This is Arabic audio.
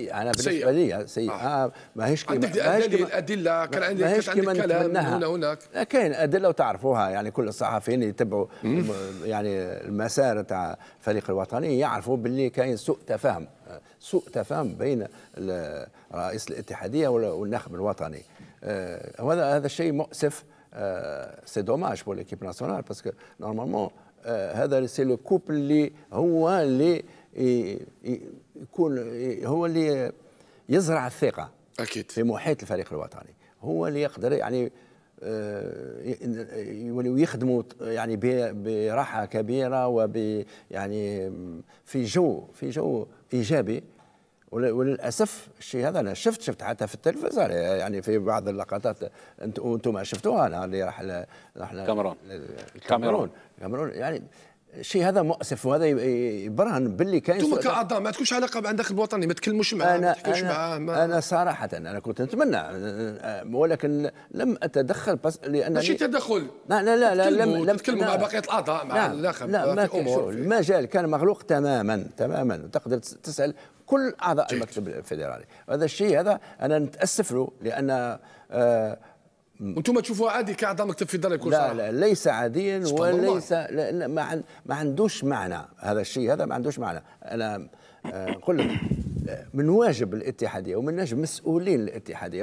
انا بالنسبه لي سيء آه. آه ما هيش كما عندك أدلة, ادله كان عندك ما هيش كما هنا هناك كاين ادله وتعرفوها يعني كل الصحفيين اللي يتبعوا يعني المسار تاع الفريق الوطني يعرفوا باللي كاين سوء تفاهم سوء تفاهم بين رئيس الاتحاديه والناخب الوطني آه هذا هذا الشيء مؤسف آه سي دوماج بور ليكيب ناسيونال باسكو نورمالمون آه هذا سي لو كوب اللي هو اللي يكون هو اللي يزرع الثقه اكيد في محيط الفريق الوطني هو اللي يقدر يعني آه، يوليو يخدموا يعني براحه كبيره وب يعني في جو في جو ايجابي وللاسف الشيء هذا انا شفت شفت حتى في التلفزه يعني في بعض اللقطات انتم ما شفتوها انا اللي راح راح الكاميرون الكاميرون يعني شيء هذا مؤسف وهذا يبرهن باللي كاين انتم كاعضاء ما تكونش علاقه عندك الوطني ما تكلموش معاه أنا ما تحكيوش أنا معاه ما انا صراحه انا كنت نتمنى ولكن لم اتدخل بس لان ماشي تدخل لا لا لا, لا لم لم تكلموا مع بقيه الاعضاء مع نعم. الاخر لا ما المجال كان مغلوق تماما تماما تقدر تسال كل اعضاء المكتب الفيدرالي هذا الشيء هذا انا نتاسف له لان آه وانتم تشوفوها عادي كاعضاء مكتب في الدار يكون لا لا ليس عاديا وليس لا لا ما, عن ما عندوش معنى هذا الشيء هذا ما عندوش معنى انا نقول آه، آه، من واجب الاتحاديه ومن واجب مسؤولين الاتحاديه